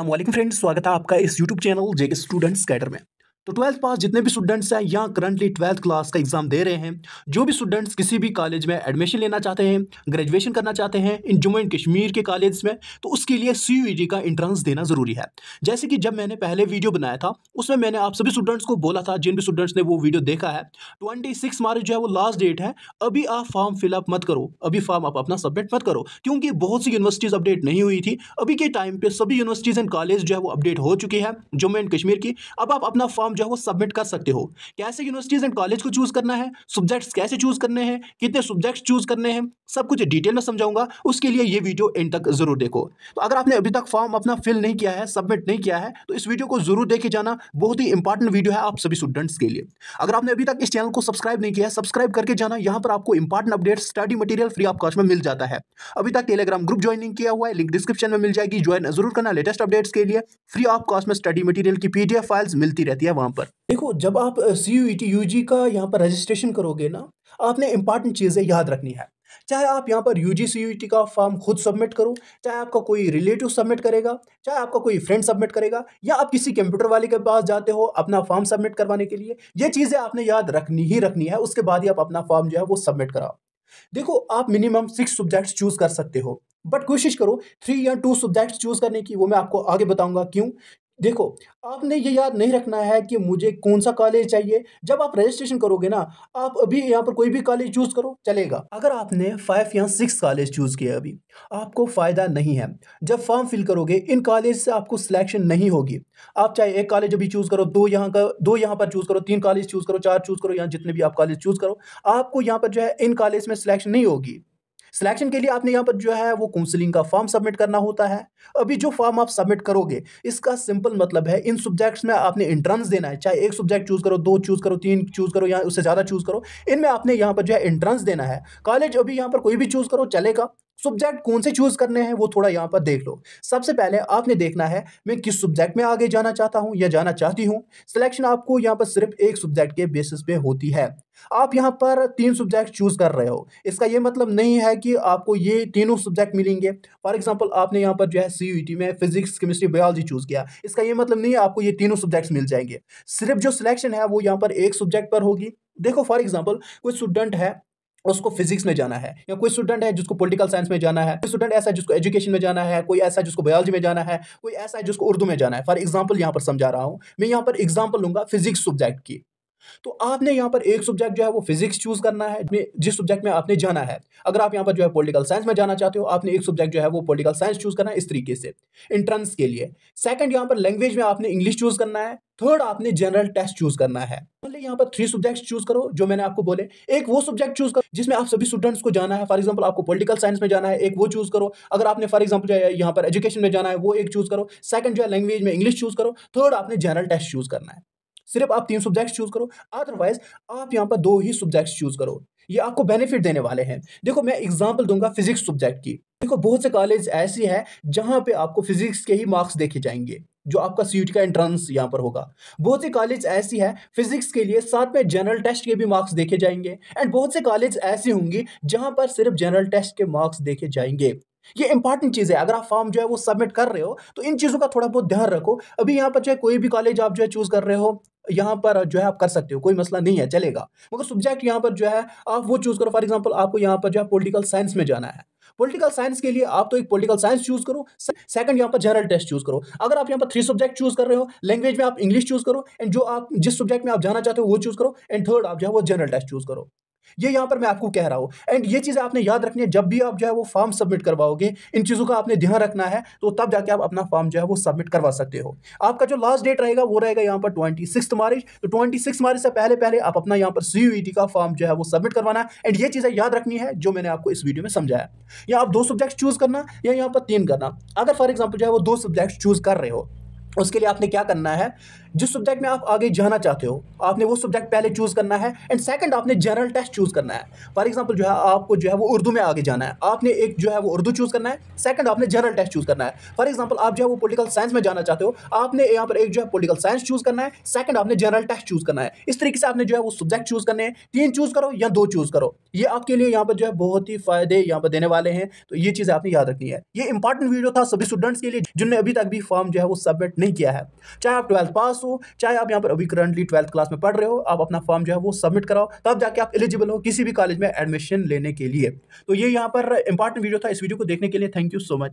अल्लाह friends स्वागत है आपका इस YouTube channel JK student scatter में तो ट्वेल्थ पास जितने भी स्टूडेंट्स हैं या करंटली ट्वेल्थ क्लास का एग्जाम दे रहे हैं जो भी स्टूडेंट्स किसी भी कॉलेज में एडमिशन लेना चाहते हैं ग्रेजुएशन करना चाहते हैं इन जम्मू एंड कश्मीर के कॉलेज में तो उसके लिए सी e का इंट्रेंस देना ज़रूरी है जैसे कि जब मैंने पहले वीडियो बनाया था उसमें मैंने आप सभी स्टूडेंट्स को बोला था जिन भी स्टूडेंट्स ने वो वीडियो देखा है ट्वेंटी मार्च जो है वो लास्ट डेट है अभी आप फॉर्म फिलअप मत करो अभी फॉर्म आप अपना सबमिट मत करो क्योंकि बहुत सी यूनिवर्सिटीज़ अपडेट नहीं हुई थी अभी के टाइम पर सभी यूनिवर्सिटीज़ एंड कॉलेज जो है वो अपडेट हो चुकी है जम्मू एंड कश्मीर की अब आप अपना फॉर्म फॉर्म जो है वो सबमिट कर सकते हो कैसे यूनिवर्सिटीज़ एंड कॉलेज को चूज़ करना है सब्जेक्ट्स कैसे चूज़ करने हैं कितने सब्जेक्ट्स चूज़ करने हैं सब कुछ डिटेल में समझाऊंगा उसके लिए ये वीडियो एंड तक ज़रूर देखो तो अगर आपने अभी तक फॉर्म अपना फिल नहीं किया है सबमिट नहीं किया है तो इस वीडियो को ज़रूर देखे जाना बहुत ही इंपॉर्टेंट वीडियो है आप सभी स्टूडेंट्स के लिए अगर आपने अभी तक इस चैनल को सब्सक्राइब नहीं किया है सब्सक्राइब करके जाना यहाँ पर आपको important update study material free of cost में मिल जाता है अभी तक टेलीग्राम ग्रुप ज्वाइनिंग किया हुआ है लिंक डिस्क्रिप्शन में मिल जाएगी ज्वाइन जरूर करना लेटेस्ट अपडेट्स के लिए फ्री ऑफ कॉस्ट में स्टडी मटीरियल की पीडीएफ फाइल्स मिलती रहती है वहाँ पर देखो जब आप C U E T U G यहाँ पर रजिस्ट्रेशन करोगे ना आपने इंपॉर्टेंट चीज़ें याद रखनी है चाहे आप यहाँ पर U G C U E T form खुद सबमिट करो चाहे आपका कोई रिलेटिव सबमिट करेगा चाहे आपका कोई फ्रेंड सबमिट करेगा या आप किसी कंप्यूटर वाले के पास जाते हो अपना फॉर्म सबमिट करवाने के लिए ये चीज़ें आपने याद रखनी ही रखनी है उसके बाद ही आप अपना फॉर्म जो है वो सबमिट कराओ देखो आप मिनिमम सिक्स सब्जेक्ट्स चूज कर सकते हो बट कोशिश करो थ्री या टू सब्जेक्ट्स चूज करने की वो मैं आपको आगे बताऊंगा क्यों देखो आपने ये याद नहीं रखना है कि मुझे कौन सा कॉलेज चाहिए जब आप रजिस्ट्रेशन करोगे ना आप अभी यहाँ पर कोई भी कॉलेज चूज़ करो चलेगा अगर आपने फाइव या सिक्स कॉलेज चूज़ किया अभी आपको फ़ायदा नहीं है जब फॉर्म फिल करोगे इन कॉलेज से आपको सिलेक्शन नहीं होगी आप चाहे एक कॉलेज अभी चूज़ करो दो यहाँ का दो यहाँ पर चूज़ करो तीन कॉलेज चूज़ करो चार चूज़ करो यहाँ जितने भी आप कॉलेज चूज़ करो आपको यहाँ पर जो है इन कॉलेज में सिलेक्शन नहीं होगी सिलेक्शन के लिए आपने यहाँ पर जो है वो काउंसलिंग का फॉर्म सबमिट करना होता है अभी जो फॉर्म आप सबमिट करोगे इसका सिंपल मतलब है इन सब्जेक्ट्स में आपने इंट्रेंस देना है चाहे एक सब्जेक्ट चूज़ करो दो चूज़ करो तीन चूज़ करो या उससे ज़्यादा चूज़ करो इनमें आपने यहाँ पर जो है इंट्रेंस देना है कॉलेज अभी यहाँ पर कोई भी चूज़ करो चलेगा सब्जेक्ट कौन से चूज़ करने हैं वो थोड़ा यहाँ पर देख लो सबसे पहले आपने देखना है मैं किस सब्जेक्ट में आगे जाना चाहता हूँ या जाना चाहती हूँ सिलेक्शन आपको यहाँ पर सिर्फ एक सब्जेक्ट के बेसिस पे होती है आप यहाँ पर तीन सब्जेक्ट चूज़ कर रहे हो इसका ये मतलब नहीं है कि आपको ये तीनों सब्जेक्ट मिलेंगे फॉर एग्जाम्पल आपने यहाँ पर जो है सी e में फिजिक्स केमिस्ट्री बायोलॉजी चूज़ किया इसका ये मतलब नहीं है आपको ये तीनों सब्जेक्ट्स मिल जाएंगे सिर्फ जो सिलेक्शन है वो यहाँ पर एक सब्जेक्ट पर होगी देखो फॉर एग्जाम्पल कोई स्टूडेंट है उसको फिजिक्स में जाना है या कोई स्टूडेंट है जिसको पॉलिटिकल साइंस में जाना है कोई स्टूडेंट ऐसा है जिसको एजुकेशन में जाना है कोई ऐसा है जिसको बायोलॉजी में जाना है कोई ऐसा है जिसको उर्दू में जाना है फॉर एग्जाम्पल यहाँ पर समझा रहा हूँ मैं यहाँ पर एग्जाम्पल लूंगा फिजिक्स सब्जेक्ट की तो आपने यहाँ पर एक सब्जेक्ट जो है वो फिजिक्स चूज करना है जिस सब्जेक्ट में आपने जाना है अगर आप यहाँ पर जो है पॉलिटिकल साइंस में जाना चाहते हो आपने एक सब्जेक्ट जो है वो पॉलिटिकल साइंस चूज करना है इस तरीके से इंट्रेंस के लिए सेकंड यहाँ पर लैंग्वेज में आपने इंग्लिश चूज करना है थर्ड आपने जनरल टेस्ट चूज करना है मतलब यहाँ पर थ्री सब्जेक्ट्स चूज करो जो मैंने आपको बोले एक वो सब्जेक्ट चूज करो जिसमें आप सभी स्टूडेंट्स को जाना है फॉर एग्जाम्पल आपको पोलिटिकल साइंस में जाना है एक वो चूज करो अगर आपने फॉर एग्जाम्पल जो है यहाँ पर एजुकेशन में जाना है वो एक चूज करो सेकंड जो है लैंग्वेज में इंग्लिश चूज करो थर्ड आपने जनरल टेस्ट चूज करना है सिर्फ आप तीन सब्जेक्ट चूज करो अदरवाइज आप यहाँ पर दो ही सब्जेक्ट चूज करो ये आपको बेनिफिट देने वाले हैं देखो मैं एग्जाम्पल दूंगा फिजिक्स सब्जेक्ट की देखो बहुत से कॉलेज ऐसे है जहाँ पे आपको फिजिक्स के ही मार्क्स देखे जाएंगे जो आपका सीट का एंट्रेंस यहाँ पर होगा बहुत से कॉलेज ऐसी है फिजिक्स के लिए साथ में जनरल टेस्ट के भी मार्क्स देखे जाएंगे एंड बहुत से कॉलेज ऐसे होंगे जहाँ पर सिर्फ जनरल टेस्ट के मार्क्स देखे जाएंगे ये इंपॉर्टेंट चीज़ है अगर आप फॉर्म जो है वो सबमिट कर रहे हो तो इन चीज़ों का थोड़ा बहुत ध्यान रखो अभी यहाँ पर जो है कोई भी कॉलेज आप जो है चूज़ कर रहे हो यहाँ पर जो है आप कर सकते हो कोई मसला नहीं है चलेगा मगर सब्जेक्ट यहाँ पर जो है आप वो चूज़ करो फॉर एग्जाम्पल आपको यहाँ पर जो है पोलिटिकल साइंस में जाना है पॉलिटिकल साइंस के लिए आप तो एक पॉलिटिकल साइंस चूज करो सेकंड यहाँ पर जनरल टेस्ट चूज करो अगर आप यहाँ पर थ्री सब्जेक्ट चूज कर रहे हो लैंग्वेज में आप इंग्लिश चूज करो एंड जो आप जिस सब्जेक्ट में आप जाना चाहते हो वो चूज करो एंड थर्ड आप जो है वो जनरल टेस्ट चूज करो ये यहां पर मैं आपको कह रहा हूं एंड ये चीजें आपने याद रखनी है जब भी आप जो है वो फॉर्म सबमिट करवाओगे इन चीजों का आपने ध्यान रखना है तो तब जाके आप अपना फॉर्म जो है वो सबमिट करवा सकते हो आपका जो लास्ट डेट रहेगा वो रहेगा यहां पर ट्वेंटी सिक्स मार्च तो ट्वेंटी सिक्स मार्च से पहले पहले आप अपना यहां पर सी e का फॉर्म जो है वो सबमिट करवाना है एंड ये चीजें याद रखनी है जो मैंने आपको इस वीडियो में समझाया या आप दो सब्जेक्ट चूज करना या यहां पर तीन करना अगर फॉर एग्जाम्पल जो है वो दो सब्जेक्ट चूज कर रहे हो उसके लिए आपने क्या करना है जिस सब्जेक्ट में आप आगे जाना चाहते हो आपने वो सब्जेक्ट पहले चूज़ करना है एंड सेकंड आपने जनरल टेस्ट चूज़ करना है फॉर एग्जांपल जो है आपको जो है वो उर्दू में आगे जाना है आपने एक जो है वो उर्दू चूज़ करना है सेकंड आपने जनरल टेस्ट चूज़ करना है फॉर एग्जाम्पल आप जो है वो पोलिटिकल साइंस में जाना चाहते हो आपने यहाँ पर एक जो है पोलिटिकल साइंस चूज़ करना है सेकंड आपने जनरल टेस्ट चूज़ करना है इस तरीके से आपने जो है वो सब्जेक्ट चूज़ करने हैं तीन चूज़ करो या दो चूज़ करो ये आपके लिए यहाँ पर जो है बहुत ही फायदे यहाँ पर देने वाले हैं तो ये चीज़ें आपने याद रखनी है ये इंपॉर्टेंट वीडियो था सभी स्टूडेंट्स के लिए जिनने अभी तक भी फॉर्म जो है वो सबमिट नहीं किया है चाहे आप ट्वेल्थ पास हो चाहे आप यहाँ पर अभी करंटली ट्वेल्थ क्लास में पढ़ रहे हो आप अपना फॉर्म जो है वो सबमिट कराओ तब जाके आप एलिजिबल हो किसी भी कॉलेज में एडमिशन लेने के लिए तो ये यहाँ पर इंपॉर्टेंट वीडियो था इस वीडियो को देखने के लिए थैंक यू सो मच